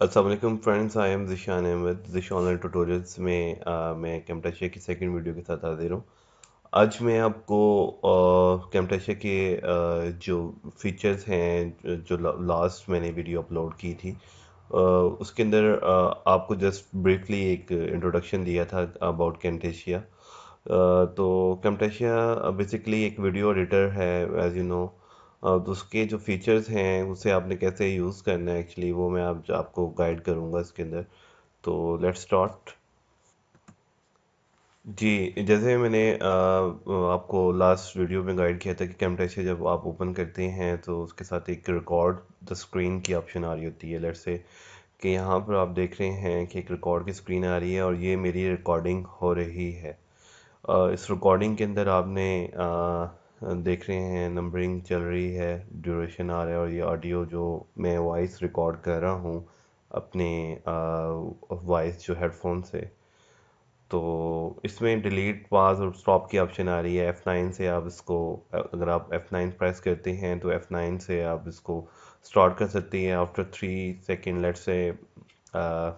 Aslam friends I am Zeeshan Ahmad Zish online tutorials में uh, uh, मैं Camtasia की सेकेंड वीडियो के साथ हाजिर हूँ आज मैं आपको कैमटाशिया uh, के आ, uh, जो फीचर्स हैं जो लास्ट मैंने वीडियो अपलोड की थी आ, उसके अंदर आपको जस्ट ब्रीफली एक इंट्रोडक्शन दिया था अबाउट कैमटेशिया तो कैमटाशिया बेसिकली एक वीडियो एडिटर है एज यू नो तो उसके जो फीचर्स हैं उसे आपने कैसे यूज़ करना है एक्चुअली वो मैं आप आपको गाइड करूँगा इसके अंदर तो लेट्स स्टार्ट जी जैसे मैंने आपको लास्ट वीडियो में गाइड किया था कि कैमटेशा जब आप ओपन करते हैं तो उसके साथ एक रिकॉर्ड द स्क्रीन की ऑप्शन आ रही होती है लेट्स से कि यहाँ पर आप देख रहे हैं कि एक रिकॉर्ड की स्क्रीन आ रही है और ये मेरी रिकॉर्डिंग हो रही है इस रिकॉर्डिंग के अंदर आपने देख रहे हैं नंबरिंग चल रही है ड्यूरेशन आ रहा है और ये ऑडियो जो मैं वॉइस रिकॉर्ड कर रहा हूँ अपने वॉइस जो हेडफोन से तो इसमें डिलीट पास और स्टॉप की ऑप्शन आ रही है एफ़ नाइन से आप इसको अगर आप एफ़ नाइन प्रेस करते हैं तो एफ़ नाइन से आप इसको स्टार्ट कर सकती हैं आफ्टर थ्री सेकेंड लेट से आ,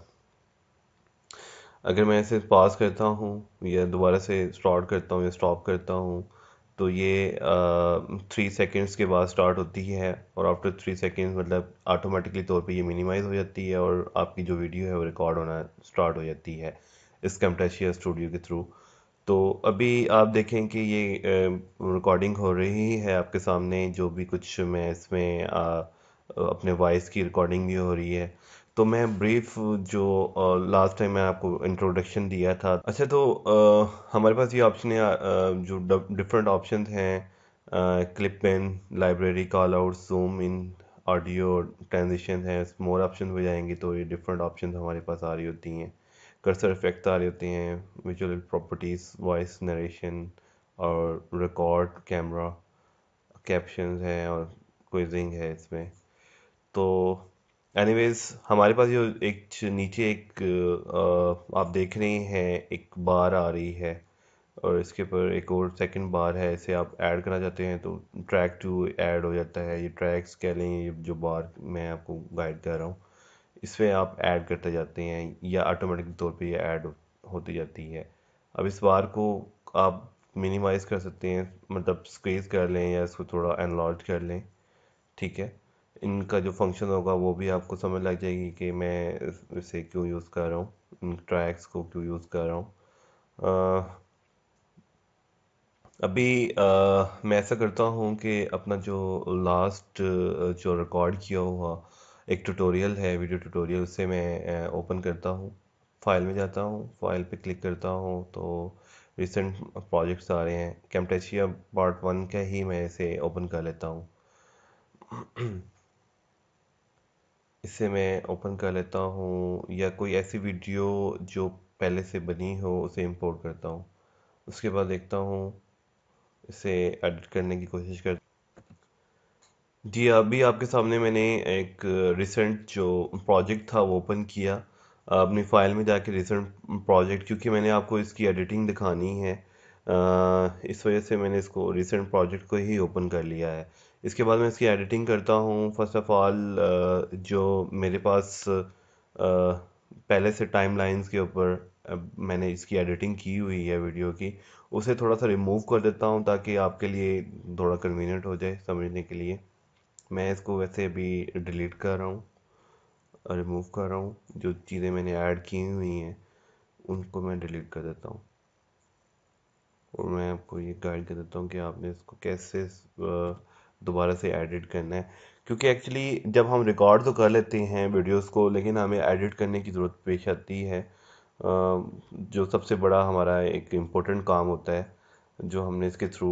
अगर मैं इसे पास करता हूँ या दोबारा से स्टार्ट करता हूँ या स्टॉप करता हूँ तो ये थ्री uh, सेकेंड्स के बाद स्टार्ट होती है और आफ्टर थ्री सेकेंड्स मतलब ऑटोमेटिकली तौर पे ये मिनिमाइज़ हो जाती है और आपकी जो वीडियो है वो रिकॉर्ड होना स्टार्ट हो जाती है इस कैमटेशिया स्टूडियो के थ्रू तो अभी आप देखें कि ये रिकॉर्डिंग uh, हो रही है आपके सामने जो भी कुछ मैं इसमें uh, अपने वॉइस की रिकॉर्डिंग भी हो रही है तो मैं ब्रीफ जो लास्ट टाइम मैं आपको इंट्रोडक्शन दिया था अच्छा तो आ, हमारे पास ये ऑप्शन है जो डिफरेंट ऑप्शन हैं clip bin library callout zoom in audio transition है मोर ऑप्शन हो जाएंगे तो ये डिफरेंट ऑप्शन हमारे पास आ रही होती हैं कर्सर इफेक्ट आ रही होते हैं विजुअल प्रॉपर्टीज़ वॉइस नरेशन और रिकॉर्ड कैमरा कैप्शन है और क्विजिंग है इसमें तो एनीवेज हमारे पास जो एक नीचे एक आ, आप देख रहे हैं एक बार आ रही है और इसके ऊपर एक और सेकंड बार है इसे आप ऐड करना चाहते हैं तो ट्रैक टू ऐड हो जाता है ये ट्रैक्स कह लें ये जो बार मैं आपको गाइड कर रहा हूँ इस पर आप ऐड करते जाते हैं या ऑटोमेटिक तौर पे ये ऐड होती जाती है अब इस बार को आप मिनिमाइज़ कर सकते हैं मतलब स्क्वेज कर लें या इसको थोड़ा एनलार्ज कर लें ठीक है इनका जो फंक्शन होगा वो भी आपको समझ लग जाएगी कि मैं इसे क्यों यूज़ कर रहा हूँ इन ट्रैक्स को क्यों यूज़ कर रहा हूँ अभी आ, मैं ऐसा करता हूँ कि अपना जो लास्ट जो रिकॉर्ड किया हुआ एक ट्यूटोरियल है वीडियो ट्यूटोरियल उसे मैं ओपन करता हूँ फाइल में जाता हूँ फाइल पे क्लिक करता हूँ तो रिसेंट प्रोजेक्ट्स आ रहे हैं कैमटेशिया पार्ट वन का ही मैं इसे ओपन कर लेता हूँ इसे मैं ओपन कर लेता हूँ या कोई ऐसी वीडियो जो पहले से बनी हो उसे इंपोर्ट करता हूँ उसके बाद देखता हूँ इसे एडिट करने की कोशिश कर जी अभी आपके सामने मैंने एक रिसेंट जो प्रोजेक्ट था वो ओपन किया अपनी फाइल में जाके रिसेंट प्रोजेक्ट क्योंकि मैंने आपको इसकी एडिटिंग दिखानी है इस वजह से मैंने इसको रिसेंट प्रोजेक्ट को ही ओपन कर लिया है इसके बाद मैं इसकी एडिटिंग करता हूँ फर्स्ट ऑफ ऑल जो मेरे पास पहले से टाइम लाइन्स के ऊपर मैंने इसकी एडिटिंग की हुई है वीडियो की उसे थोड़ा सा रिमूव कर देता हूँ ताकि आपके लिए थोड़ा कन्वीनियंट हो जाए समझने के लिए मैं इसको वैसे अभी डिलीट कर रहा हूँ रिमूव कर रहा हूँ जो चीज़ें मैंने ऐड की हुई हैं उनको मैं डिलीट कर देता हूँ और मैं आपको ये गाइड कर देता हूँ कि आपने इसको कैसे आ, दोबारा से एडिट करना है क्योंकि एक्चुअली जब हम रिकॉर्ड तो कर लेते हैं वीडियोस को लेकिन हमें एडिट करने की ज़रूरत पेश आती है जो सबसे बड़ा हमारा एक इम्पोर्टेंट काम होता है जो हमने इसके थ्रू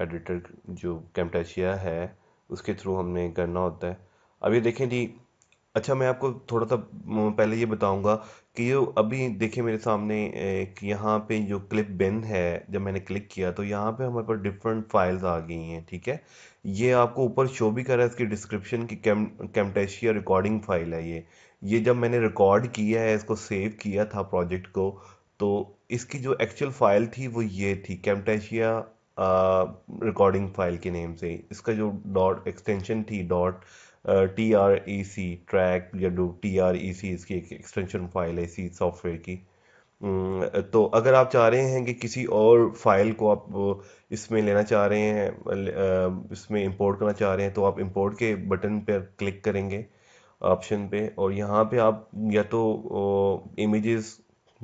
एडिटर जो कैमटाशिया है उसके थ्रू हमने करना होता है अब ये देखें जी अच्छा मैं आपको थोड़ा सा पहले ये बताऊँगा कि ये अभी देखिए मेरे सामने एक यहाँ पे जो क्लिप बिन है जब मैंने क्लिक किया तो यहाँ पे हमारे पास डिफरेंट फाइल्स आ गई हैं ठीक है ये आपको ऊपर शो भी कर रहा है इसकी डिस्क्रिप्शन की कैम कैमटेशिया रिकॉर्डिंग फाइल है ये ये जब मैंने रिकॉर्ड किया है इसको सेव किया था प्रोजेक्ट को तो इसकी जो एक्चुअल फाइल थी वो ये थी कैमटेशिया रिकॉर्डिंग फाइल के नेम से इसका जो डॉट एक्सटेंशन थी dot T R E C track या टी आर ई सी इसकी एक एक्सटेंशन फाइल है इसी सॉफ्टवेयर की तो अगर आप चाह रहे हैं कि किसी और फाइल को आप इसमें लेना चाह रहे हैं इसमें इंपोर्ट करना चाह रहे हैं तो आप इंपोर्ट के बटन पर क्लिक करेंगे ऑप्शन पे और यहाँ पे आप या तो इमेजेस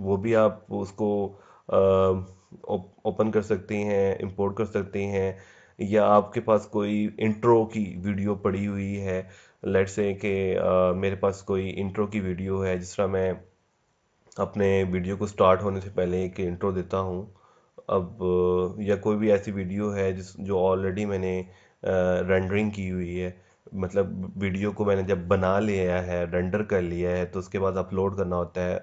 वो भी आप उसको ओपन कर सकते हैं इंपोर्ट कर सकते हैं या आपके पास कोई इंट्रो की वीडियो पड़ी हुई है लेट से कि मेरे पास कोई इंट्रो की वीडियो है जिस तरह मैं अपने वीडियो को स्टार्ट होने से पहले एक इंट्रो देता हूँ अब या कोई भी ऐसी वीडियो है जिस जो ऑलरेडी मैंने रेंडरिंग की हुई है मतलब वीडियो को मैंने जब बना लिया है रेंडर कर लिया है तो उसके बाद अपलोड करना होता है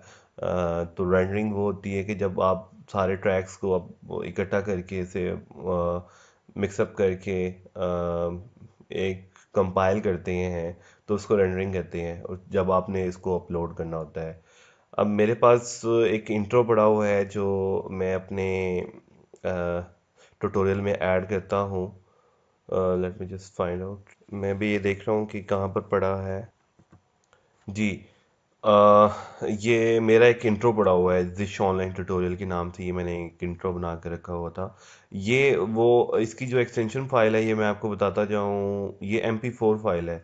तो रेंडरिंग वो होती है कि जब आप सारे ट्रैक्स को आप इकट्ठा करके इसे मिक्सअप करके एक कंपाइल करते हैं तो उसको रेंडरिंग कहते हैं और जब आपने इसको अपलोड करना होता है अब मेरे पास एक इंट्रो पड़ा हुआ है जो मैं अपने ट्यूटोरियल में ऐड करता हूँ let me just find out मैं भी ये देख रहा हूँ कि कहाँ पर पड़ा है जी ये मेरा एक इंट्रो पड़ा हुआ है दिस ऑनलाइन ट्यूटोरियल के नाम से ये मैंने एक इंट्रो बना कर रखा हुआ था ये वो इसकी जो एक्सटेंशन फाइल है ये मैं आपको बताता जाऊँ ये एम पी फोर फाइल है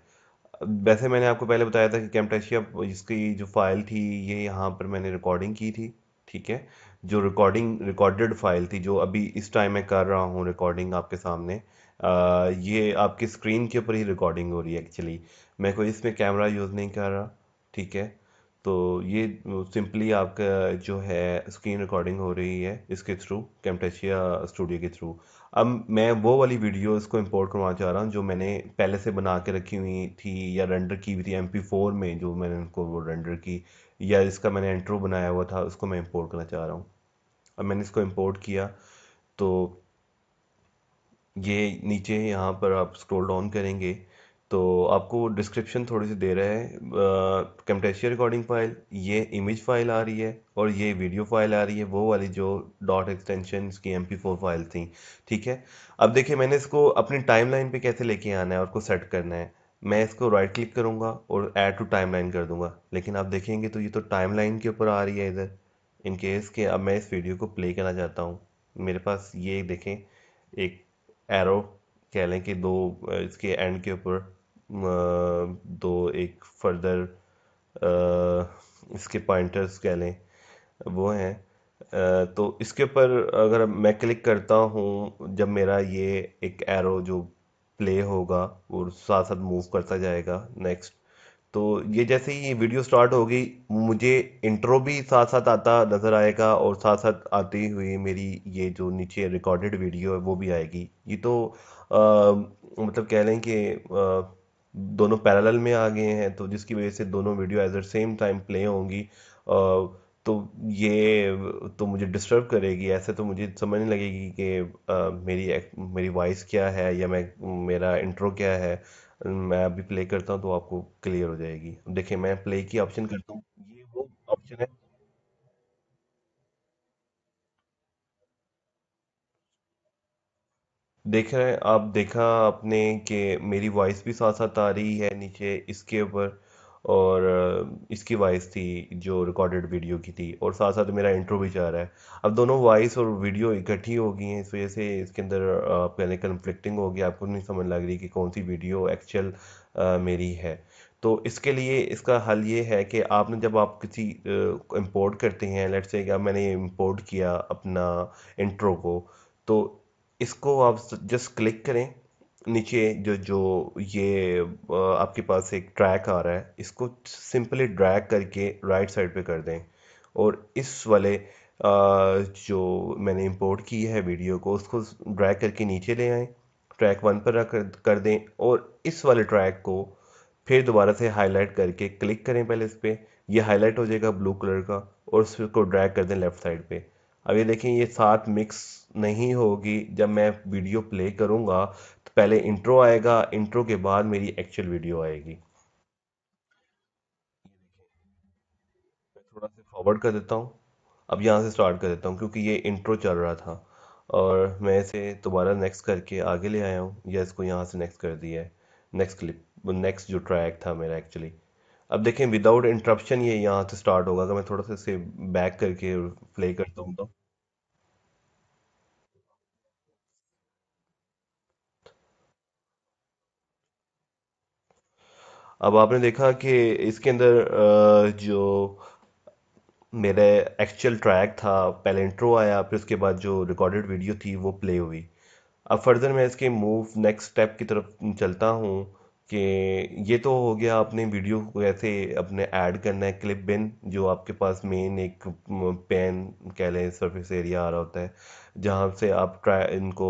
वैसे मैंने आपको पहले बताया था कि कैमटेशिया इसकी जो फाइल थी ये यहाँ पर मैंने रिकॉर्डिंग की थी ठीक है जो रिकॉर्डिंग रिकॉर्डेड फाइल थी जो अभी इस टाइम मैं कर रहा हूँ रिकॉर्डिंग आपके सामने आ, ये आपकी स्क्रीन के ऊपर ही रिकॉर्डिंग हो रही है एक्चुअली मैं कोई इसमें कैमरा यूज़ नहीं कर रहा ठीक है तो ये सिंपली आपका जो है स्क्रीन रिकॉर्डिंग हो रही है इसके थ्रू कैमटेशिया स्टूडियो के थ्रू अब मैं वो वाली वीडियो को इंपोर्ट करवाना चाह रहा हूँ जो मैंने पहले से बना के रखी हुई थी या रेंडर की हुई थी एम फोर में जो मैंने उनको वो रेंडर की या इसका मैंने इंट्रो बनाया हुआ था उसको मैं इम्पोर्ट करना चाह रहा हूँ अब मैंने इसको इम्पोर्ट किया तो ये नीचे यहाँ पर आप स्क्रोल डाउन करेंगे तो आपको डिस्क्रिप्शन थोड़ी सी दे रहे हैं कैमटेशिया रिकॉर्डिंग फाइल ये इमेज फाइल आ रही है और ये वीडियो फाइल आ रही है वो वाली जो डॉट एक्सटेंशन की एम पी फोर फाइल थी ठीक है अब देखिए मैंने इसको अपनी टाइम लाइन पर कैसे लेके आना है और को सेट करना है मैं इसको राइट क्लिक करूँगा और ऐड टू टाइम लाइन कर दूँगा लेकिन आप देखेंगे तो ये तो टाइम लाइन के ऊपर आ रही है इधर इन केस के अब मैं इस वीडियो को प्ले करना चाहता हूँ मेरे पास ये देखें एक एरो कह लें कि दो इसके एंड के ऊपर दो एक फर्दर इसके पॉइंटर्स कह लें वो हैं तो इसके ऊपर अगर मैं क्लिक करता हूँ जब मेरा ये एक एरो जो प्ले होगा वो साथ साथ मूव करता जाएगा नेक्स्ट तो ये जैसे ही वीडियो स्टार्ट होगी मुझे इंट्रो भी साथ साथ आता नज़र आएगा और साथ साथ आती हुई मेरी ये जो नीचे रिकॉर्डेड वीडियो है वो भी आएगी ये तो आ, मतलब कह लें कि दोनों पैरेलल में आ गए हैं तो जिसकी वजह से दोनों video as a same time play होंगी तो ये तो मुझे डिस्टर्ब करेगी ऐसे तो मुझे समझ नहीं लगेगी कि मेरी मेरी वॉइस क्या है या मैं मेरा इंट्रो क्या है मैं अभी प्ले करता हूँ तो आपको क्लियर हो जाएगी देखिए मैं प्ले की ऑप्शन करता हूँ देख रहे हैं आप देखा आपने कि मेरी वॉइस भी साथ साथ आ रही है नीचे इसके ऊपर और इसकी वॉइस थी जो रिकॉर्डेड वीडियो की थी और साथ साथ मेरा इंट्रो भी जा रहा है अब दोनों वॉइस और वीडियो इकट्ठी हो गई हैं इस वजह से इसके अंदर आप कहने कन्फ्लिक्टिंग हो गई आपको नहीं समझ लग रही कि कौन सी वीडियो एक्चुअल मेरी है तो इसके लिए इसका हल ये है कि आपने जब आप किसी इंपोर्ट करते हैं लेट्स से अब मैंने इंपोर्ट किया अपना इंट्रो को तो इसको आप जस्ट क्लिक करें नीचे जो जो ये आपके पास एक ट्रैक आ रहा है इसको सिंपली ड्रैग करके राइट साइड पे कर दें और इस वाले जो मैंने इंपोर्ट की है वीडियो को उसको ड्रैग करके नीचे ले आएँ ट्रैक वन पर रख कर दें और इस वाले ट्रैक को फिर दोबारा से हाईलाइट करके क्लिक करें पहले इस पर यह हाईलाइट हो जाएगा ब्लू कलर का और उसको ड्रैग कर दें लेफ़्ट साइड पे अब ये देखें ये सात मिक्स नहीं होगी जब मैं वीडियो प्ले करूंगा तो पहले इंट्रो आएगा इंट्रो के बाद मेरी एक्चुअल वीडियो आएगी थोड़ा सा फॉरवर्ड कर देता हूँ अब यहाँ से स्टार्ट कर देता हूँ क्योंकि ये इंट्रो चल रहा था और मैं इसे दोबारा नेक्स्ट करके आगे ले आया हूँ या इसको यहाँ से नेक्स्ट कर दिया है नेक्स्ट क्लिप नेक्स्ट जो ट्रैक था मेरा एक्चुअली अब देखें विदाउट इंटरप्शन ये यहाँ से स्टार्ट होगा अगर मैं थोड़ा सा इसे बैक करके प्ले करता हूँ तो अब आपने देखा कि इसके अंदर जो मेरा एक्चुअल ट्रैक था पहले इंट्रो आया फिर उसके बाद जो रिकॉर्डेड वीडियो थी वो प्ले हुई अब फर्दर मैं इसके मूव नेक्स्ट स्टेप की तरफ चलता हूँ कि ये तो हो गया आपने वीडियो को ऐसे अपने ऐड करना है क्लिप बिन जो आपके पास मेन एक पेन कह लें सरफेस एरिया आ रहा होता है जहाँ से आप ट्राई इनको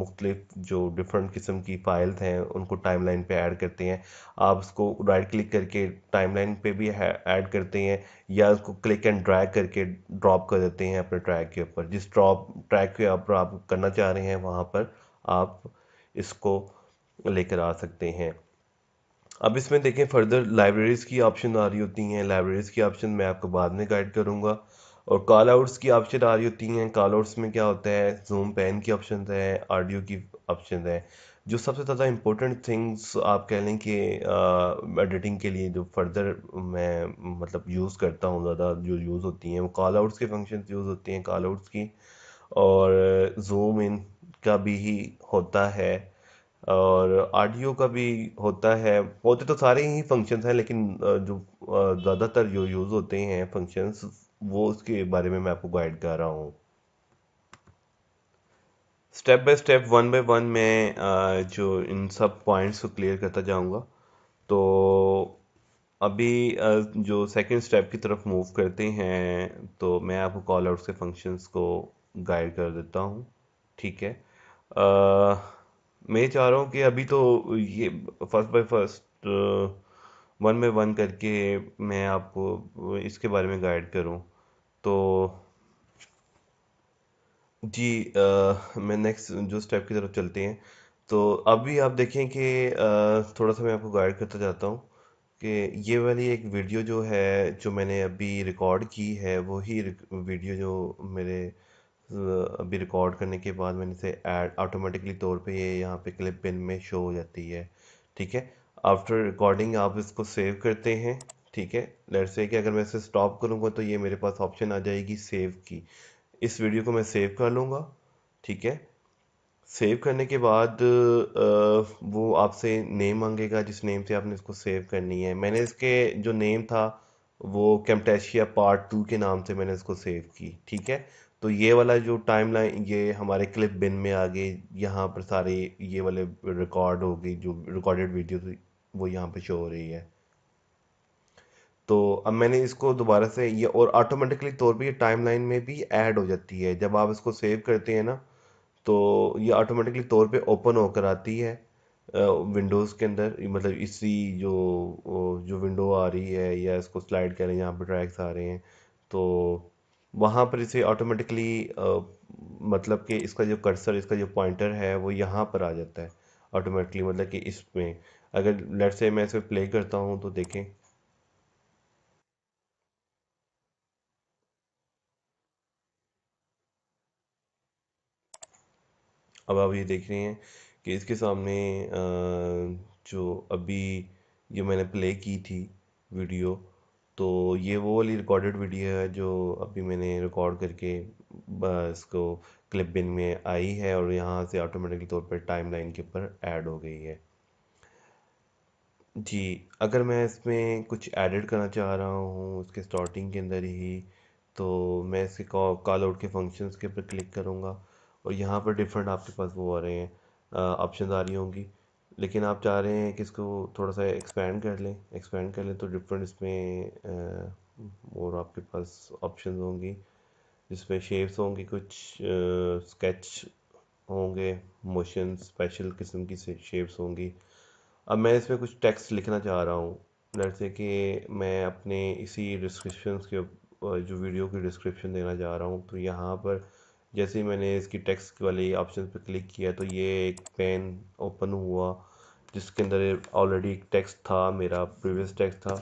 मुख्तलिफ जो डिफरेंट किस्म की फाइल्स हैं उनको टाइमलाइन पे ऐड करते हैं आप उसको राइट क्लिक करके टाइमलाइन पे भी ऐड करते हैं या उसको क्लिक एंड ड्रैग करके ड्रॉप कर देते हैं अपने ट्रैक के ऊपर जिस ड्रॉप ट्रैक के ऊपर आप करना चाह रहे हैं वहाँ पर आप इसको लेकर आ सकते हैं अब इसमें देखें फर्दर लाइब्रेरीज़ की ऑप्शन आ रही होती हैं लाइब्रेरीज़ की ऑप्शन मैं आपको बाद में गाइड करूँगा और कॉल आउट्स की ऑप्शन आ रही होती हैं कॉल आउट्स में क्या होता है जूम पेन की ऑप्शन है ऑडियो की ऑप्शन है जो सबसे ज़्यादा इम्पोर्टेंट थिंग्स आप कह लें कि एडिटिंग के लिए जो फर्दर मैं मतलब यूज़ करता हूँ ज़्यादा जो यूज़ होती हैं वो कॉल आउट्स के फंक्शन यूज़ होती हैं कॉल आउट्स की और जूम इन का भी ही होता है और ऑडियो का भी होता है होते तो सारे ही फंक्शंस हैं लेकिन जो ज़्यादातर जो यूज़ होते हैं फंक्शंस वो उसके बारे में मैं आपको गाइड कर रहा हूँ step by step one by one मैं जो इन सब पॉइंट्स को क्लियर करता जाऊँगा तो अभी जो सेकंड स्टेप की तरफ मूव करते हैं तो मैं आपको कॉल आउट्स के फंक्शंस को गाइड कर देता हूँ ठीक है आ, मैं चाह रहा हूँ कि अभी तो ये first by first one by one करके मैं आपको इसके बारे में गाइड करूँ तो जी आ, uh, मैं नेक्स्ट जो स्टेप की तरफ चलते हैं तो अभी आप देखें कि uh, थोड़ा सा मैं आपको गाइड करता जाता हूँ कि ये वाली एक वीडियो जो है जो मैंने अभी रिकॉर्ड की है वही वीडियो जो मेरे अभी रिकॉर्ड करने के बाद मैंने इसे ऐड ऑटोमेटिकली तौर पे ये यहाँ पे क्लिप पिन में शो हो जाती है ठीक है आफ्टर रिकॉर्डिंग आप इसको सेव करते हैं ठीक है लेट्स से कि अगर मैं इसे स्टॉप करूँगा तो ये मेरे पास ऑप्शन आ जाएगी सेव की इस वीडियो को मैं सेव कर लूँगा ठीक है सेव करने के बाद वो आपसे नेम मांगेगा जिस नेम से आपने इसको सेव करनी है मैंने इसके जो नेम था वो कैमटेशिया पार्ट टू के नाम से मैंने इसको सेव की ठीक है तो ये वाला जो टाइमलाइन ये हमारे क्लिप बिन में आ गए यहाँ पर सारे ये वाले रिकॉर्ड हो गए जो रिकॉर्डेड वीडियो वो यहाँ पे शो हो रही है तो अब मैंने इसको दोबारा से ये और ऑटोमेटिकली तौर पे ये टाइमलाइन में भी ऐड हो जाती है जब आप इसको सेव करते हैं ना तो ये ऑटोमेटिकली तौर पे ओपन होकर आती है विंडोज़ के अंदर मतलब इसी जो जो विंडो आ रही है या इसको स्लाइड कर रहे हैं यहाँ पर ट्रैक्स आ रहे हैं तो वहाँ पर इसे ऑटोमेटिकली मतलब कि इसका जो कर्सर इसका जो पॉइंटर है वो यहाँ पर आ जाता है ऑटोमेटिकली मतलब कि इसमें अगर लेट से मैं इसे प्ले करता हूँ तो देखें अब आप ये देख रहे हैं कि इसके सामने जो अभी ये मैंने प्ले की थी वीडियो तो ये वो वाली रिकॉर्डेड वीडियो है जो अभी मैंने रिकॉर्ड करके इसको क्लिप बिन में आई है और यहाँ से ऑटोमेटिकली तौर पर टाइमलाइन के ऊपर ऐड हो गई है जी अगर मैं इसमें कुछ एडिट करना चाह रहा हूँ उसके स्टार्टिंग के अंदर ही तो मैं इसके कॉल आउट के फंक्शंस के ऊपर क्लिक करूँगा और यहाँ पर डिफरेंट आपके पास वो आ रहे हैं ऑप्शन आ रही होंगी लेकिन आप चाह रहे हैं कि इसको थोड़ा सा एक्सपेंड कर लें एक्सपेंड कर लें तो डिफरेंट इसमें और आपके पास ऑप्शन होंगी जिसमें शेप्स होंगी कुछ स्केच होंगे मोशन स्पेशल किस्म की शेप्स होंगी अब मैं इसमें कुछ टेक्स्ट लिखना चाह रहा हूँ जैसे कि मैं अपने इसी डिस्क्रिप्शन के जो वीडियो की डिस्क्रिप्शन देना चाह रहा हूँ तो यहाँ पर जैसे ही मैंने इसकी टेक्स्ट वाले ऑप्शन पर क्लिक किया तो ये एक पेन ओपन हुआ जिसके अंदर ऑलरेडी एक टेक्स्ट था मेरा प्रीवियस टेक्स्ट था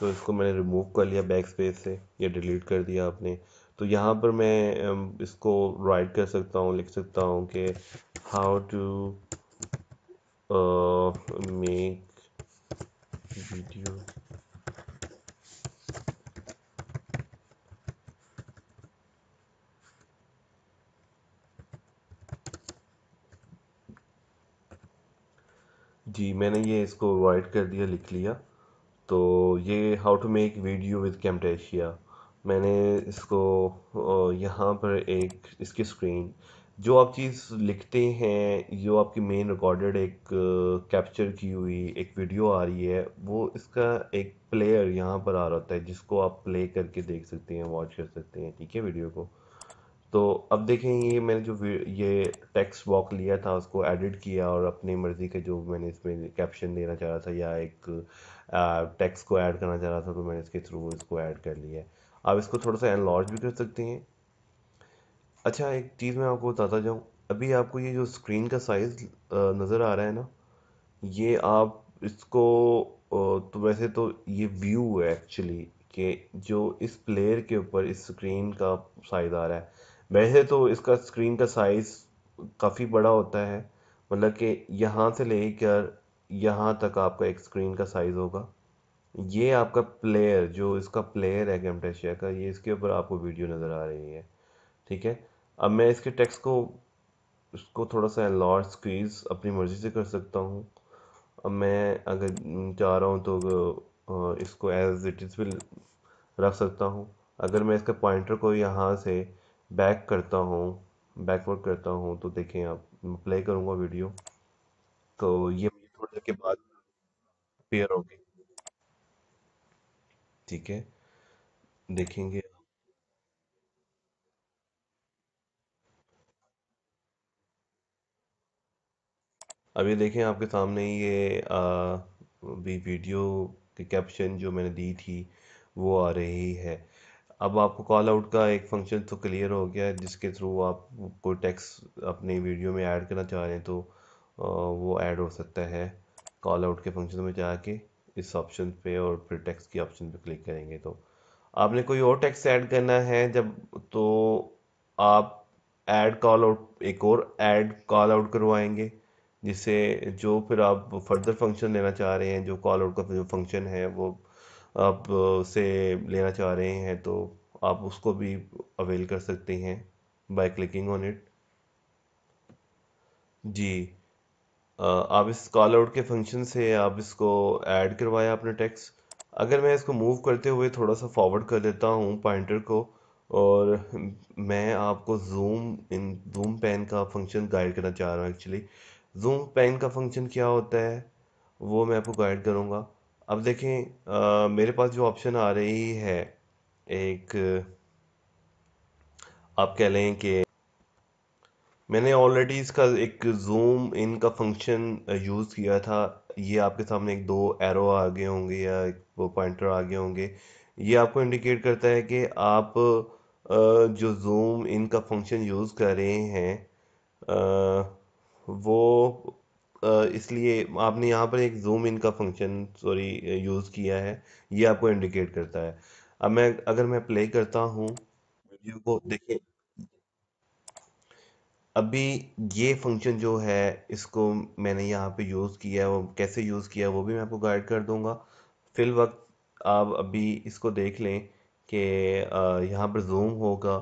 तो इसको मैंने रिमूव कर लिया बैक स्पेस से या डिलीट कर दिया आपने तो यहाँ पर मैं इसको राइट कर सकता हूँ लिख सकता हूँ कि हाउ टू मेक वीडियो जी मैंने ये इसको अवॉइड कर दिया लिख लिया तो ये how to make video with Camtasia मैंने इसको यहाँ पर एक इसकी स्क्रीन जो आप चीज़ लिखते हैं जो आपकी मेन रिकॉर्डेड एक कैप्चर की हुई एक वीडियो आ रही है वो इसका एक प्लेयर यहाँ पर आ रहा होता है जिसको आप प्ले करके देख सकते हैं वॉच कर सकते हैं ठीक है वीडियो को तो अब देखें ये मैंने जो ये टेक्स्ट बॉक लिया था उसको एडिट किया और अपनी मर्ज़ी के जो मैंने इसमें कैप्शन देना चाह रहा था या एक टेक्स्ट को ऐड करना चाह रहा था तो मैंने इसके थ्रू इसको ऐड कर लिया है आप इसको थोड़ा सा एनलार्ज भी कर सकते हैं अच्छा एक चीज़ मैं आपको बताता जाऊँ अभी आपको ये जो स्क्रीन का साइज़ नज़र आ रहा है ना ये आप इसको तो वैसे तो ये व्यू है एक्चुअली कि जो इस प्लेयर के ऊपर इस स्क्रीन का साइज़ आ रहा है वैसे तो इसका स्क्रीन का साइज़ काफ़ी बड़ा होता है मतलब कि यहाँ से लेकर यहाँ तक आपका एक स्क्रीन का साइज़ होगा ये आपका प्लेयर जो इसका प्लेयर है गेमटेशिया का ये इसके ऊपर आपको वीडियो नज़र आ रही है ठीक है अब मैं इसके टेक्स्ट को इसको थोड़ा सा लॉर्ज स्क्वीज़ अपनी मर्ज़ी से कर सकता हूँ अब मैं अगर चाह रहा हूँ तो इसको एज इट इज़ भी रख सकता हूँ अगर मैं इसके पॉइंटर को यहाँ से बैक करता हूँ बैकवर्ड करता हूँ तो देखें आप प्ले करूँगा वीडियो तो ये थोड़ी देर के बाद पेयर होगी ठीक है देखेंगे अभी देखें आपके सामने ये आ, भी वीडियो के कैप्शन जो मैंने दी थी वो आ रही है अब आपको कॉल आउट का एक फंक्शन तो क्लियर हो गया है जिसके थ्रू आप कोई टैक्स अपनी वीडियो में ऐड करना चाह रहे हैं तो वो ऐड हो सकता है कॉल आउट के फंक्शन में जाके इस ऑप्शन पे और फिर टैक्स की ऑप्शन पे क्लिक करेंगे तो आपने कोई और टैक्स ऐड करना है जब तो आप ऐड कॉल आउट एक और ऐड कॉल आउट करवाएंगे जिससे जो फिर आप फर्दर फंक्शन लेना चाह रहे हैं जो कॉल आउट का जो फंक्शन है वो आप से लेना चाह रहे हैं तो आप उसको भी अवेल कर सकते हैं बाय क्लिकिंग ऑन इट जी आप इस कॉल आउट के फंक्शन से आप इसको ऐड करवाया अपने टेक्स्ट अगर मैं इसको मूव करते हुए थोड़ा सा फॉरवर्ड कर देता हूँ पॉइंटर को और मैं आपको जूम इन जूम पेन का फंक्शन गाइड करना चाह रहा हूँ एक्चुअली जूम पेन का फंक्शन क्या होता है वो मैं आपको गाइड करूँगा अब देखें मेरे पास जो ऑप्शन आ रही है एक आप कह लें कि मैंने ऑलरेडी इसका एक जूम इन का फंक्शन यूज़ किया था ये आपके सामने एक दो एरो आ गए होंगे या एक वो पॉइंटर आ गए होंगे ये आपको इंडिकेट करता है कि आप जो जूम इन का फंक्शन यूज़ कर रहे हैं वो इसलिए आपने यहाँ पर एक जूम इन का फंक्शन सॉरी यूज़ किया है ये आपको इंडिकेट करता है अब मैं अगर मैं प्ले करता हूँ वीडियो को देखिए अभी ये फंक्शन जो है इसको मैंने यहाँ पे यूज़ किया है वो कैसे यूज़ किया है वो भी मैं आपको गाइड कर दूंगा फिल वक्त आप अभी इसको देख लें कि यहाँ पर जूम होगा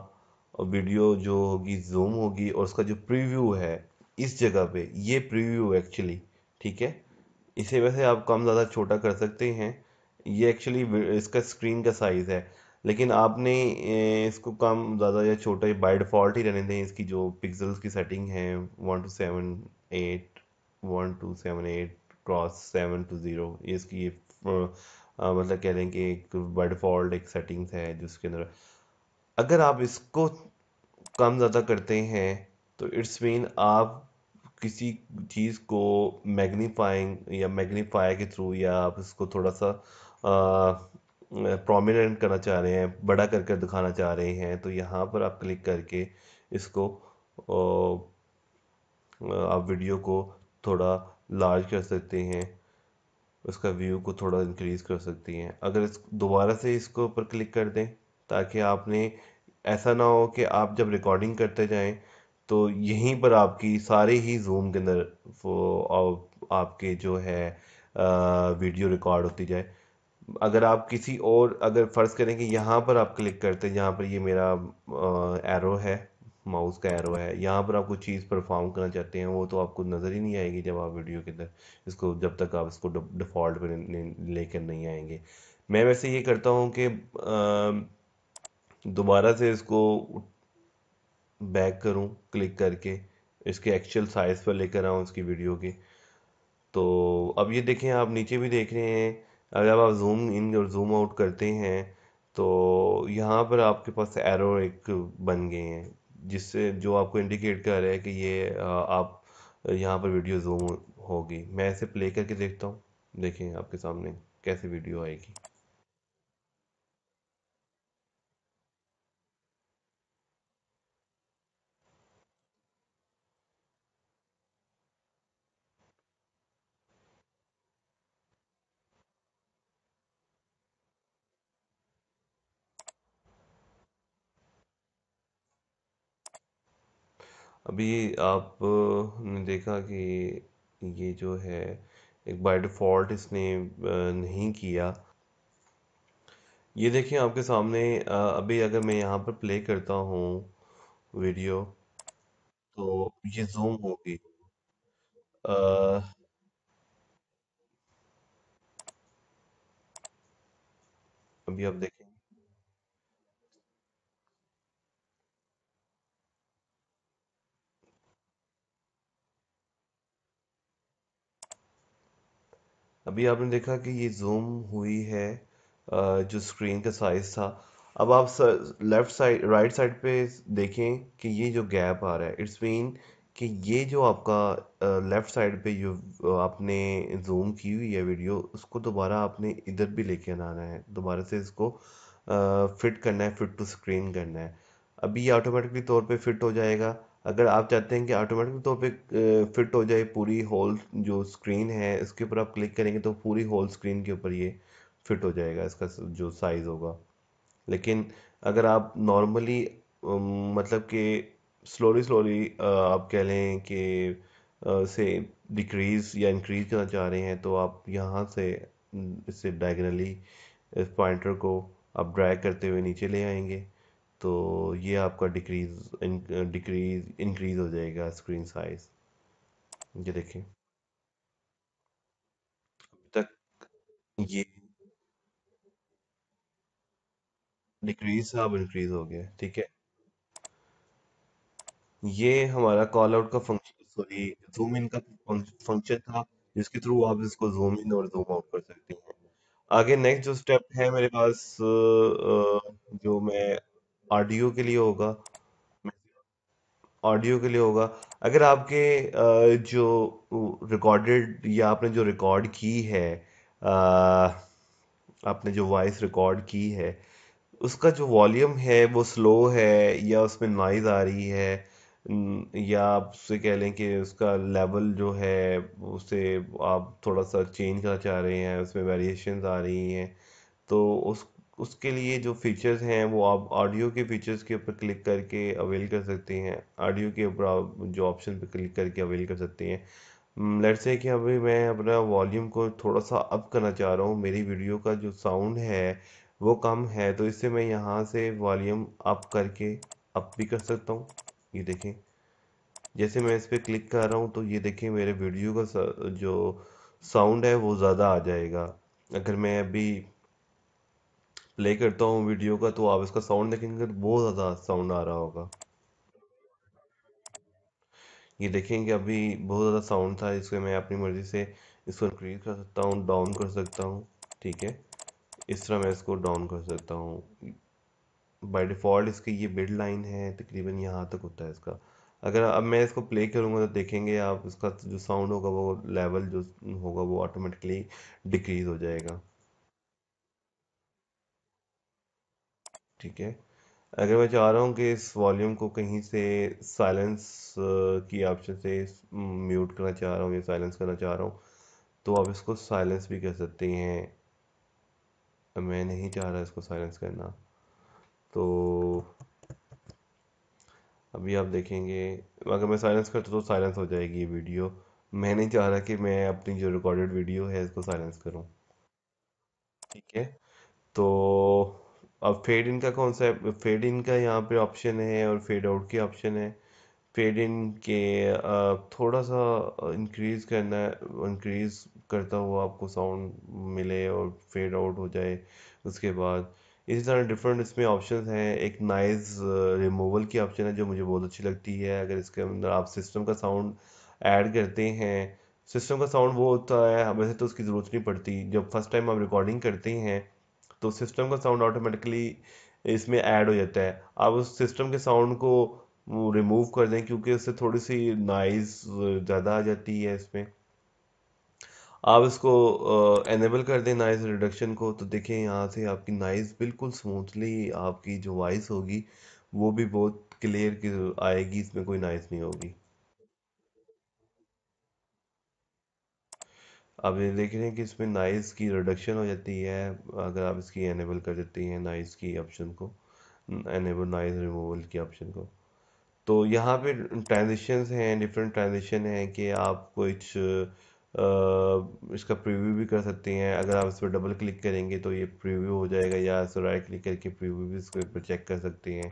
और वीडियो जो होगी जूम होगी और उसका जो प्रीव्यू है इस जगह पे ये प्रीव्यू एक्चुअली ठीक है इसे वैसे आप कम ज़्यादा छोटा कर सकते हैं ये एक्चुअली इसका स्क्रीन का साइज़ है लेकिन आपने इसको कम ज़्यादा या छोटा ही बाई डिफ़ॉल्ट ही रहने दें इसकी जो पिक्सल्स की सेटिंग है one two seven eight one two seven eight cross seven two zero इसकी मतलब कह लें कि एक बाई डिफ़ॉल्ट एक सेटिंग्स है जिसके अंदर अगर आप इसको कम ज़्यादा करते हैं तो इट्स मीन आप किसी चीज़ को मैग्नीफाइंग या मैग्नीफाई के थ्रू या आप इसको थोड़ा सा प्रोमिनेंट करना चाह रहे हैं बड़ा करके दिखाना चाह रहे हैं तो यहाँ पर आप क्लिक करके इसको आप वीडियो को थोड़ा लार्ज कर सकते हैं उसका व्यू को थोड़ा इंक्रीज़ कर सकती हैं अगर इस दोबारा से इसको ऊपर क्लिक कर दें ताकि आपने ऐसा ना हो कि आप जब रिकॉर्डिंग करते जाएं तो यहीं पर आपकी सारे ही जूम के अंदर वो आपके जो है वीडियो रिकॉर्ड होती जाए अगर आप किसी और अगर फ़र्ज़ करें कि यहाँ पर आप क्लिक करते हैं जहाँ पर ये मेरा एरो है माउस का एरो है यहाँ पर आप कुछ चीज़ परफॉर्म करना चाहते हैं वो तो आपको नज़र ही नहीं आएगी जब आप वीडियो के अंदर इसको जब तक आप इसको डिफ़ॉल्ट पर लेकर नहीं आएंगे मैं वैसे ये करता हूँ कि दोबारा से इसको बैक करूँ क्लिक करके इसके एक्चुअल साइज़ पर लेकर आऊँ इसकी वीडियो की तो अब ये देखें आप नीचे भी देख रहे हैं अगर आप जूम इन और जूम आउट करते हैं तो यहाँ पर आपके पास एरो एक बन गए हैं जिससे जो आपको इंडिकेट कर रहा है कि ये आप यहाँ पर वीडियो जूम होगी मैं इसे प्ले करके देखता हूँ देखें आपके सामने कैसे वीडियो आएगी अभी आपने देखा कि ये जो है एक बाय डिफ़ॉल्ट इसने नहीं किया ये देखिए आपके सामने अभी अगर मैं यहाँ पर प्ले करता हूँ वीडियो तो ये जूम होगी अभी आप देखें अभी आपने देखा कि ये जूम हुई है जो स्क्रीन का साइज़ था अब आप लेफ़्ट साइड राइट साइड पे देखें कि ये जो गैप आ रहा है इट्स मीन कि ये जो आपका लेफ़्ट साइड पे जो आपने जूम की हुई है वीडियो उसको दोबारा आपने इधर भी लेके आना है दोबारा से इसको फिट करना है फिट टू स्क्रीन करना है अभी ये ऑटोमेटिकली तौर पे फिट हो जाएगा अगर आप चाहते हैं कि ऑटोमेटिक तौर पे फिट हो जाए पूरी होल जो स्क्रीन है इसके ऊपर आप क्लिक करेंगे तो पूरी होल स्क्रीन के ऊपर ये फिट हो जाएगा इसका जो साइज़ होगा लेकिन अगर आप नॉर्मली मतलब कि स्लोली स्लोली आप कह लें कि से डिक्रीज़ या इंक्रीज करना चाह रहे हैं तो आप यहाँ से इससे डायगनली इस पॉइंटर को आप ड्रैग करते हुए नीचे ले आएंगे तो ये आपका डिक्रीज डिक्रीज इंक्रीज हो जाएगा स्क्रीन साइज ये देखें अभी तक ये डिक्रीज अब इंक्रीज हो गया ठीक है ये हमारा कॉल आउट का फंक्शन सॉरी जूम इन का फंक्शन था जिसके थ्रू आप इसको जूम इन और जूम आउट कर सकते हैं आगे नेक्स्ट जो स्टेप है मेरे पास जो मैं ऑडियो के लिए होगा ऑडियो के लिए होगा अगर आपके जो रिकॉर्डेड या आपने जो रिकॉर्ड की है आपने जो वॉइस रिकॉर्ड की है उसका जो वॉल्यूम है वो स्लो है या उसमें नॉइज़ आ रही है या आप उससे कह लें कि उसका लेवल जो है उसे आप थोड़ा सा चेंज करना चाह रहे हैं उसमें वेरिएशंस आ रही हैं तो उस उसके लिए जो फीचर्स हैं वो आप ऑडियो के फीचर्स के ऊपर क्लिक करके अवेल कर सकते हैं ऑडियो के ऊपर आप जो ऑप्शन पे क्लिक करके अवेल कर सकते हैं लेट hmm, से कि अभी मैं अपना वॉल्यूम को थोड़ा सा अप करना चाह रहा हूँ मेरी वीडियो का जो साउंड है वो कम है तो इससे मैं यहाँ से वॉल्यूम अप करके अप भी कर सकता हूँ ये देखें जैसे मैं इस पर क्लिक कर रहा हूँ तो ये देखें मेरे वीडियो का जो साउंड है वो ज़्यादा आ जाएगा अगर मैं अभी प्ले करता हूँ वीडियो का तो आप इसका साउंड देखेंगे तो बहुत ज़्यादा साउंड आ रहा होगा ये देखेंगे अभी बहुत ज़्यादा साउंड था इसके मैं अपनी मर्ज़ी से इसको इंक्रीज कर सकता हूँ डाउन कर सकता हूँ ठीक है इस तरह मैं इसको डाउन कर सकता हूँ बाय डिफ़ॉल्ट इसकी ये बिल्ड लाइन है तकरीबन यहाँ तक होता है इसका अगर अब मैं इसको प्ले करूँगा तो देखेंगे आप इसका जो साउंड होगा वो लेवल जो होगा वो ऑटोमेटिकली डिक्रीज़ हो जाएगा ठीक है अगर मैं चाह रहा हूँ कि इस वॉल्यूम को कहीं से साइलेंस की ऑप्शन से म्यूट करना चाह रहा हूँ या साइलेंस करना चाह रहा हूँ तो आप इसको साइलेंस भी कर सकते हैं मैं नहीं चाह रहा इसको साइलेंस करना तो अभी आप देखेंगे अगर मैं साइलेंस करता तो साइलेंस हो जाएगी ये वीडियो मैं नहीं चाह रहा कि मैं अपनी जो रिकॉर्डेड वीडियो है इसको साइलेंस करूँ ठीक है तो अब फेड इन का कॉन्सेप्ट फेड इन का यहाँ पे ऑप्शन है और फेड आउट की ऑप्शन है फेड इन के थोड़ा सा इंक्रीज करना है इंक्रीज करता हुआ आपको साउंड मिले और फेड आउट हो जाए उसके बाद इसी तरह डिफरेंट इसमें ऑप्शंस हैं एक नाइज रिमूवल की ऑप्शन है जो मुझे बहुत अच्छी लगती है अगर इसके अंदर आप सिस्टम का साउंड ऐड करते हैं सिस्टम का साउंड वो होता है वैसे तो उसकी ज़रूरत नहीं पड़ती जब फर्स्ट टाइम आप रिकॉर्डिंग करते हैं तो सिस्टम का साउंड ऑटोमेटिकली इसमें ऐड हो जाता है आप उस सिस्टम के साउंड को रिमूव कर दें क्योंकि उससे थोड़ी सी नॉइज़ ज़्यादा आ जाती है इसमें आप इसको एनेबल कर दें नॉइज़ रिडक्शन को तो देखें यहाँ से आपकी नॉइज़ बिल्कुल स्मूथली आपकी जो वॉइस होगी वो भी बहुत क्लियर आएगी इसमें कोई नॉइज़ नहीं होगी अब ये देख रहे हैं कि इसमें नाइस की रिडक्शन हो जाती है अगर आप इसकी एनेबल कर देती हैं नाइस की ऑप्शन को एनेबल नाइस रिमूवल की ऑप्शन को तो यहाँ पे ट्रांजिशन हैं डिफरेंट ट्रांजिशन हैं कि आप कुछ इसका प्रीव्यू भी कर सकते हैं अगर आप इस पर डबल क्लिक करेंगे तो ये प्रीव्यू हो जाएगा या इस राइट क्लिक करके प्रीव्यू भी इसके ऊपर चेक कर सकते हैं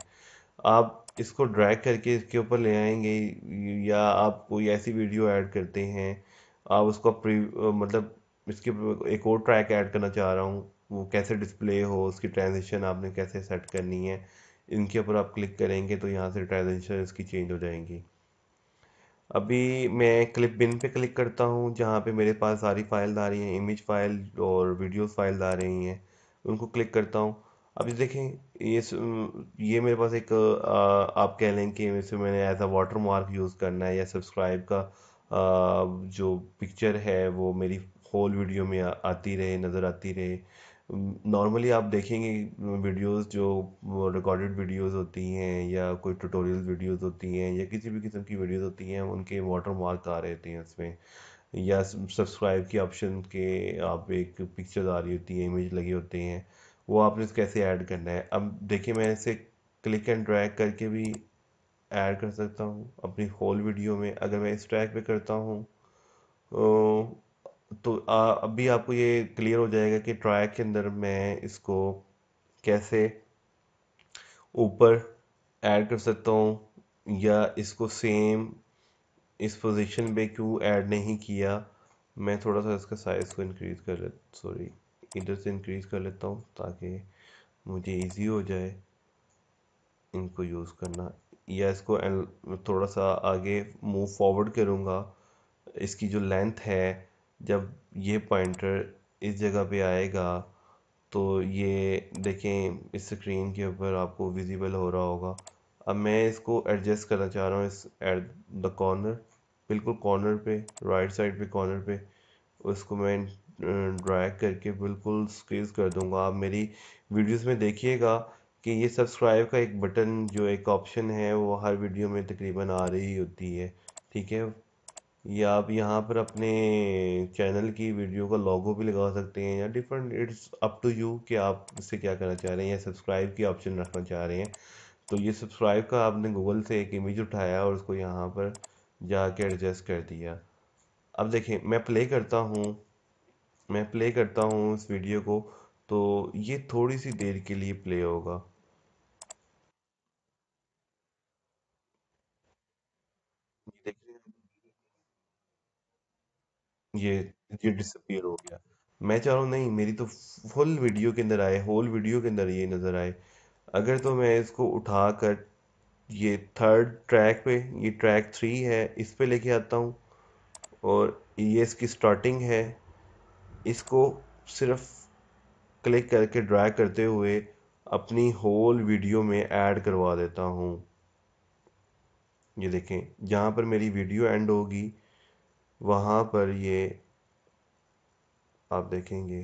आप इसको ड्रैग करके इसके ऊपर ले आएंगे या आप कोई ऐसी वीडियो ऐड करते हैं अब उसको प्री मतलब इसके एक और ट्रैक ऐड करना चाह रहा हूँ वो कैसे डिस्प्ले हो उसकी ट्रांजिशन आपने कैसे सेट करनी है इनके ऊपर आप क्लिक करेंगे तो यहाँ से ट्रांजिशन इसकी चेंज हो जाएंगी अभी मैं क्लिप बिन पे क्लिक करता हूँ जहाँ पे मेरे पास सारी फाइल आ रही हैं इमेज फाइल और वीडियोस फाइल आ रही हैं उनको क्लिक करता हूँ अभी देखें ये ये मेरे पास एक आ, आप कह लें कि इसे मैंने as a watermark use करना है या सब्सक्राइब का जो पिक्चर है वो मेरी होल वीडियो में आती रहे नज़र आती रहे नॉर्मली आप देखेंगे वीडियोस जो रिकॉर्डेड वीडियोस होती हैं या कोई ट्यूटोरियल वीडियोस होती हैं या किसी भी किस्म की वीडियोस होती हैं उनके वाटर मार्क आ रहे होते हैं उसमें या सब्सक्राइब के ऑप्शन के आप एक पिक्चर आ रही होती है इमेज लगे होते हैं वो आपने कैसे ऐड करना है अब देखिए मैं इसे क्लिक एंड ड्रैग करके भी ऐड कर सकता हूँ अपनी होल वीडियो में अगर मैं इस ट्रैक पे करता हूँ तो आ, अभी आपको ये क्लियर हो जाएगा कि ट्रैक के अंदर मैं इसको कैसे ऊपर ऐड कर सकता हूँ या इसको सेम इस पोजीशन पे क्यों ऐड नहीं किया मैं थोड़ा सा इसका साइज़ को इंक्रीज़ कर ले सॉरी इधर से इंक्रीज़ कर लेता हूँ ताकि मुझे इजी हो जाए इनको यूज़ करना या इसको थोड़ा सा आगे मूव फॉरवर्ड करूँगा इसकी जो लेंथ है जब ये पॉइंटर इस जगह पे आएगा तो ये देखें इस स्क्रीन के ऊपर आपको विजिबल हो रहा होगा अब मैं इसको एडजस्ट करना चाह रहा हूँ इस एट द कॉर्नर बिल्कुल कॉर्नर पे राइट साइड पे कॉर्नर पे उसको मैं ड्रैग करके बिल्कुल स्क्रीज कर दूंगा आप मेरी वीडियोस में देखिएगा कि ये सब्सक्राइब का एक बटन जो एक ऑप्शन है वो हर वीडियो में तकरीबन आ रही होती है ठीक है या आप यहाँ पर अपने चैनल की वीडियो का लॉगो भी लगा सकते हैं या different it's up to you कि आप इससे क्या करना चाह रहे हैं या सब्सक्राइब की ऑप्शन रखना चाह रहे हैं तो ये सब्सक्राइब का आपने गूगल से एक इमेज उठाया और उसको यहाँ पर जाके एडजस्ट कर दिया अब देखें मैं प्ले करता हूँ मैं प्ले करता हूँ इस वीडियो को तो ये थोड़ी सी देर के लिए प्ले होगा ये ये डिसअपियर हो गया मैं चाह रहा हूँ नहीं मेरी तो फुल वीडियो के अंदर आए होल वीडियो के अंदर ये नज़र आए अगर तो मैं इसको उठा कर ये थर्ड ट्रैक पे ये ट्रैक थ्री है इस पे लेके आता हूँ और ये इसकी स्टार्टिंग है इसको सिर्फ क्लिक करके ड्रैग करते हुए अपनी होल वीडियो में ऐड करवा देता हूँ ये देखें जहाँ पर मेरी वीडियो एंड होगी वहाँ पर ये आप देखेंगे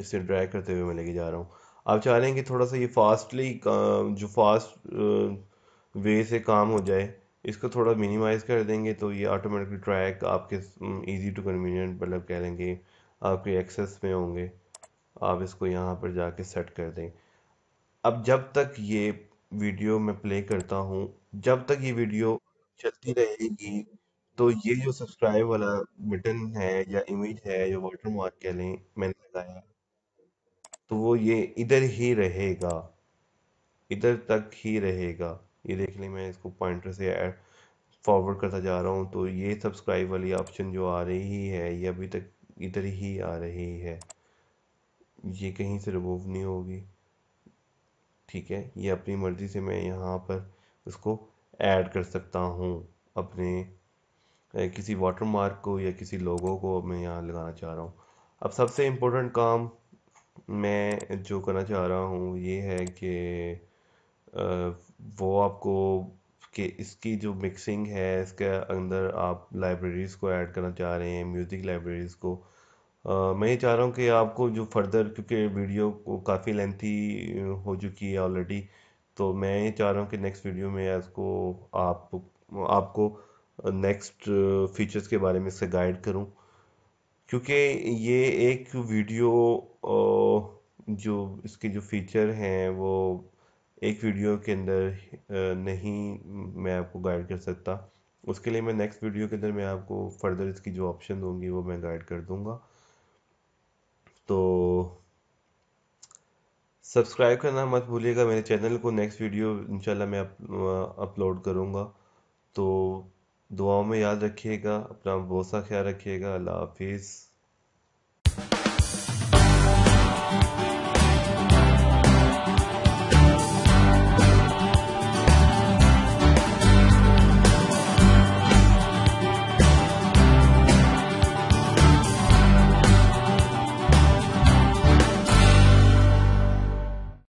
इसे ड्रैग करते हुए मैं लेके जा रहा हूँ आप चाह रहे हैं कि थोड़ा सा ये फास्टली जो फास्ट वे से काम हो जाए इसको थोड़ा मिनिमाइज़ कर देंगे तो ये ऑटोमेटिकली ट्रैक आपके इजी टू कन्वीनियंट मतलब कह लेंगे आपके एक्सेस में होंगे आप इसको यहाँ पर जाके सेट कर दें अब जब तक ये वीडियो मैं प्ले करता हूँ जब तक ये वीडियो चलती रहेगी तो ये जो सब्सक्राइब वाला बटन है या इमेज है या मार्क कह लें मैंने लगाया तो वो ये इधर ही रहेगा इधर तक ही रहेगा ये देख लें मैं इसको पॉइंटर से फॉरवर्ड करता जा रहा हूँ तो ये सब्सक्राइब वाली ऑप्शन जो आ रही है ये अभी तक इधर ही आ रही है ये कहीं से रिमूव नहीं होगी ठीक है ये अपनी मर्ज़ी से मैं यहाँ पर उसको ऐड कर सकता हूँ अपने किसी वाटर मार्क को या किसी लोगो को मैं यहाँ लगाना चाह रहा हूँ अब सबसे इम्पोर्टेंट काम मैं जो करना चाह रहा हूँ ये है कि वो आपको कि इसकी जो मिक्सिंग है इसके अंदर आप लाइब्रेरीज़ को ऐड करना चाह रहे हैं म्यूज़िक लाइब्रेरीज़ को आ, मैं ये चाह रहा हूँ कि आपको जो फर्दर क्योंकि वीडियो को काफ़ी लेंथी हो चुकी है ऑलरेडी तो मैं ये चाह रहा हूँ कि नेक्स्ट वीडियो में इसको आप आपको नेक्स्ट फीचर्स के बारे में इसे गाइड करूं क्योंकि ये एक वीडियो जो इसके जो फीचर हैं वो एक वीडियो के अंदर नहीं मैं आपको गाइड कर सकता उसके लिए मैं नेक्स्ट वीडियो के अंदर मैं आपको फर्दर इसकी जो ऑप्शन होंगी वो मैं गाइड कर दूंगा तो सब्सक्राइब करना मत भूलिएगा मेरे चैनल को नेक्स्ट वीडियो इंशाल्लाह मैं अपलोड करूँगा तो दुआओं में याद रखिएगा अपना बहुत सा ख्याल रखिएगा अल्लाह हाफिज़